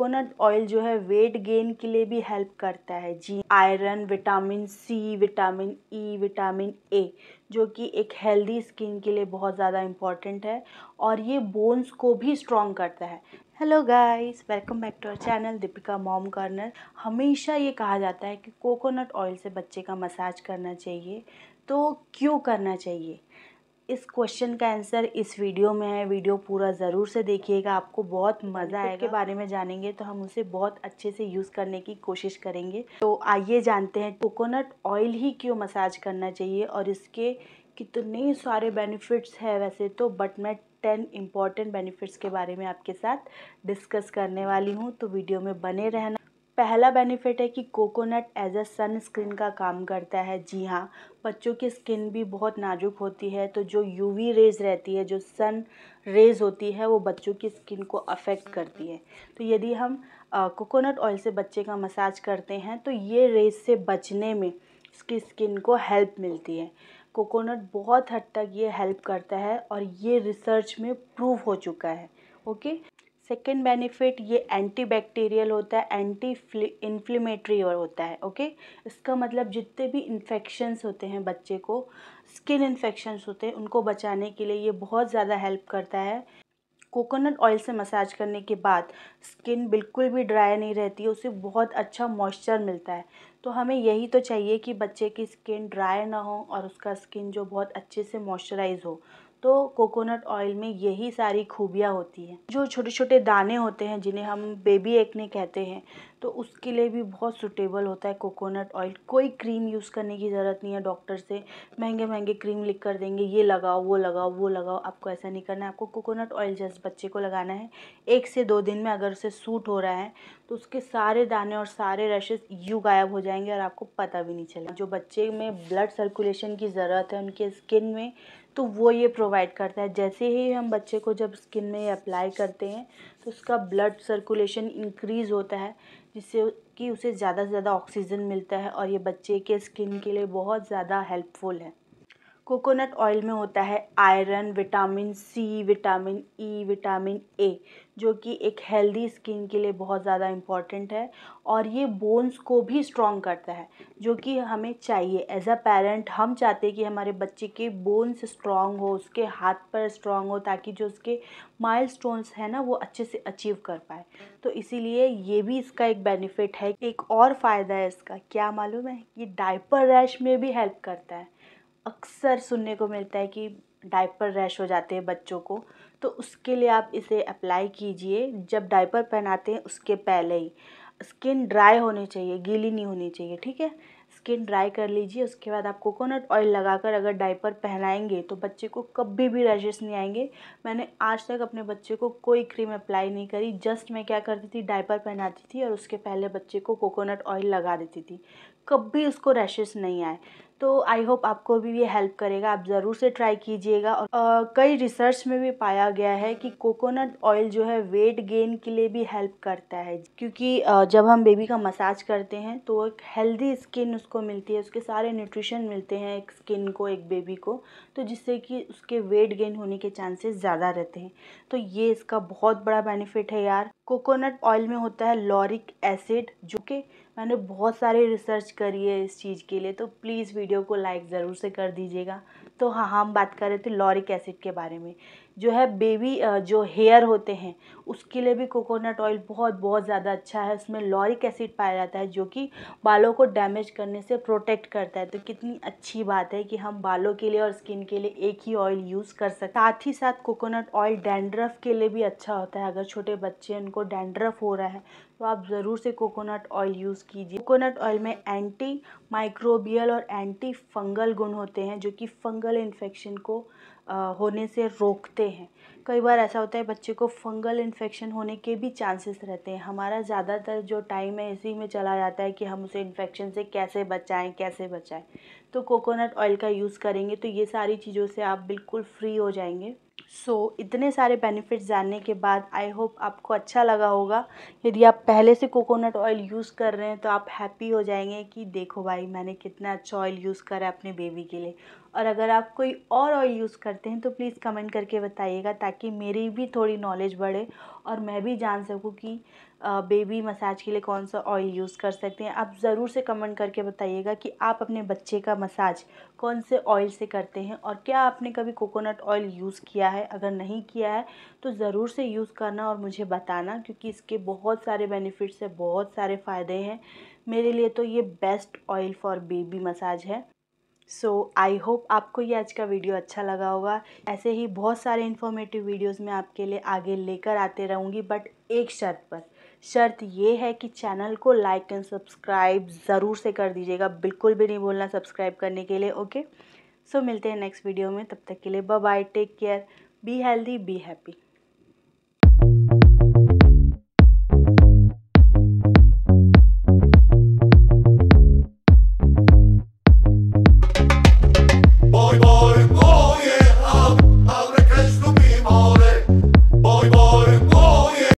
coconut oil जो है weight gain के लिए भी हेल्प करता है जी iron vitamin C vitamin E e, vitamin A जो कि एक हेल्दी स्किन के लिए बहुत ज़्यादा इम्पॉर्टेंट है और ये बोन्स को भी स्ट्रॉन्ग करता है hello guys welcome back to our channel Deepika mom corner हमेशा ये कहा जाता है कि कोकोनट ऑयल से बच्चे का मसाज करना चाहिए तो क्यों करना चाहिए इस क्वेश्चन का आंसर इस वीडियो में है वीडियो पूरा ज़रूर से देखिएगा आपको बहुत मज़ा आएगा के बारे में जानेंगे तो हम उसे बहुत अच्छे से यूज़ करने की कोशिश करेंगे तो आइए जानते हैं कोकोनट ऑयल ही क्यों मसाज करना चाहिए और इसके कितने सारे बेनिफिट्स है वैसे तो बट मैं टेन इम्पॉर्टेंट बेनिफिट्स के बारे में आपके साथ डिस्कस करने वाली हूँ तो वीडियो में बने रहना पहला बेनिफिट है कि कोकोनट एज अ सनस्क्रीन का काम करता है जी हाँ बच्चों की स्किन भी बहुत नाजुक होती है तो जो यूवी रेज़ रहती है जो सन रेज़ होती है वो बच्चों की स्किन को अफेक्ट करती है तो यदि हम कोकोनट ऑयल से बच्चे का मसाज करते हैं तो ये रेज़ से बचने में इसकी स्किन को हेल्प मिलती है कोकोनट बहुत हद तक ये हेल्प करता है और ये रिसर्च में प्रूव हो चुका है ओके सेकेंड बेनिफिट ये एंटी बैक्टीरियल होता है एंटी इन्फ्लेमेटरी होता है ओके इसका मतलब जितने भी इन्फेक्शन्स होते हैं बच्चे को स्किन इन्फेक्शन्स होते हैं उनको बचाने के लिए ये बहुत ज़्यादा हेल्प करता है कोकोनट ऑयल से मसाज करने के बाद स्किन बिल्कुल भी ड्राई नहीं रहती है उसे बहुत अच्छा मॉइस्चर मिलता है तो हमें यही तो चाहिए कि बच्चे की स्किन ड्राई ना हो और उसका स्किन जो बहुत अच्छे से मॉइस्चराइज हो तो कोकोनट ऑयल में यही सारी खूबियाँ होती हैं जो छोटे छोटे दाने होते हैं जिन्हें हम बेबी एक्ने कहते हैं तो उसके लिए भी बहुत सूटेबल होता है कोकोनट ऑयल कोई क्रीम यूज़ करने की ज़रूरत नहीं है डॉक्टर से महंगे महंगे क्रीम लिख कर देंगे ये लगाओ वो लगाओ वो लगाओ आपको ऐसा नहीं करना है आपको कोकोनट ऑयल जस्ट बच्चे को लगाना है एक से दो दिन में अगर उसे सूट हो रहा है तो उसके सारे दाने और सारे रशेस यू गायब हो जाएंगे और आपको पता भी नहीं चलेगा जो बच्चे में ब्लड सर्कुलेशन की ज़रूरत है उनके स्किन में तो वो ये प्रोवाइड करता है जैसे ही हम बच्चे को जब स्किन में अप्लाई करते हैं तो उसका ब्लड सर्कुलेशन इंक्रीज़ होता है जिससे कि उसे ज़्यादा से ज़्यादा ऑक्सीजन मिलता है और ये बच्चे के स्किन के लिए बहुत ज़्यादा हेल्पफुल है कोकोनट ऑयल में होता है iron vitamin C vitamin E vitamin A जो कि एक हेल्दी स्किन के लिए बहुत ज़्यादा इम्पॉर्टेंट है और ये बोन्स को भी स्ट्रॉन्ग करता है जो कि हमें चाहिए एज अ पेरेंट हम चाहते हैं कि हमारे बच्चे के बोन्स स्ट्रॉन्ग हो उसके हाथ पर स्ट्रॉन्ग हो ताकि जो उसके माइल स्टोन्स हैं ना वो अच्छे से अचीव कर पाए तो इसीलिए ये भी इसका एक बेनिफिट है एक और फ़ायदा है इसका क्या मालूम है ये डाइपर रैश में भी हेल्प करता है अक्सर सुनने को मिलता है कि डायपर रैश हो जाते हैं बच्चों को तो उसके लिए आप इसे अप्लाई कीजिए जब डायपर पहनाते हैं उसके पहले ही स्किन ड्राई होनी चाहिए गीली नहीं होनी चाहिए ठीक है स्किन ड्राई कर लीजिए उसके बाद आप कोकोनट ऑयल लगाकर अगर डायपर पहनाएंगे तो बच्चे को कभी भी रैशेस नहीं आएंगे मैंने आज तक अपने बच्चे को कोई क्रीम अप्लाई नहीं करी जस्ट मैं क्या करती थी डायपर पहनाती थी और उसके पहले बच्चे को कोकोनट ऑयल लगा देती थी कभी उसको रैशेस नहीं आए तो आई होप आपको भी ये हेल्प करेगा आप ज़रूर से ट्राई कीजिएगा और कई रिसर्च में भी पाया गया है कि कोकोनट ऑयल जो है वेट गेन के लिए भी हेल्प करता है क्योंकि जब हम बेबी का मसाज करते हैं तो एक हेल्दी स्किन उसको मिलती है उसके सारे न्यूट्रिशन मिलते हैं एक स्किन को एक बेबी को तो जिससे कि उसके वेट गेन होने के चांसेस ज़्यादा रहते हैं तो ये इसका बहुत बड़ा बेनिफिट है यार कोकोनट ऑयल में होता है लॉरिक एसिड जो कि मैंने बहुत सारे रिसर्च करी है इस चीज़ के लिए तो प्लीज़ वीडियो को लाइक ज़रूर से कर दीजिएगा तो हाँ, हाँ हम बात कर रहे थे लॉरिक एसिड के बारे में जो है बेबी जो हेयर होते हैं उसके लिए भी कोकोनट ऑयल बहुत बहुत ज़्यादा अच्छा है उसमें लॉरिक एसिड पाया जाता है जो कि बालों को डैमेज करने से प्रोटेक्ट करता है तो कितनी अच्छी बात है कि हम बालों के लिए और स्किन के लिए एक ही ऑयल यूज़ कर सकते साथ ही साथ कोकोनट ऑयल डैंड्रफ के लिए भी अच्छा होता है अगर छोटे बच्चे उनको डैंड्रफ हो रहा है तो आप ज़रूर से कोकोनट ऑयल यूज़ कीजिए कोकोनट ऑयल में एंटी माइक्रोबियल और एंटी फंगल गुण होते हैं जो कि फंगल इन्फेक्शन को होने से रोकते हैं कई बार ऐसा होता है बच्चे को फंगल इन्फेक्शन होने के भी चांसेस रहते हैं हमारा ज़्यादातर जो टाइम है इसी में चला जाता है कि हम उसे इन्फेक्शन से कैसे बचाएं कैसे बचाएं तो कोकोनट ऑयल का यूज़ करेंगे तो ये सारी चीज़ों से आप बिल्कुल फ्री हो जाएंगे सो so, इतने सारे बेनिफिट्स जानने के बाद आई होप आपको अच्छा लगा होगा यदि आप पहले से कोकोनट ऑयल यूज़ कर रहे हैं तो आप हैप्पी हो जाएंगे कि देखो भाई मैंने कितना अच्छा ऑयल यूज़ करा है अपने बेबी के लिए और अगर आप कोई और ऑयल यूज़ करते हैं तो प्लीज़ कमेंट करके बताइएगा ताकि मेरी भी थोड़ी नॉलेज बढ़े और मैं भी जान सकूँ कि बेबी मसाज के लिए कौन सा ऑयल यूज़ कर सकते हैं आप ज़रूर से कमेंट करके बताइएगा कि आप अपने बच्चे का मसाज कौन से ऑयल से करते हैं और क्या आपने कभी कोकोनट ऑयल यूज़ किया है अगर नहीं किया है तो ज़रूर से यूज़ करना और मुझे बताना क्योंकि इसके बहुत सारे बेनिफिट्स हैं बहुत सारे फ़ायदे हैं मेरे लिए तो ये best oil for baby massage है सो आई होप आपको ये आज का वीडियो अच्छा लगा होगा ऐसे ही बहुत सारे इन्फॉर्मेटिव वीडियोस मैं आपके लिए आगे लेकर आते रहूँगी बट एक शर्त पर शर्त ये है कि चैनल को लाइक एंड सब्सक्राइब ज़रूर से कर दीजिएगा बिल्कुल भी नहीं बोलना सब्सक्राइब करने के लिए ओके सो so, मिलते हैं नेक्स्ट वीडियो में तब तक के लिए bye bye take care be healthy be happy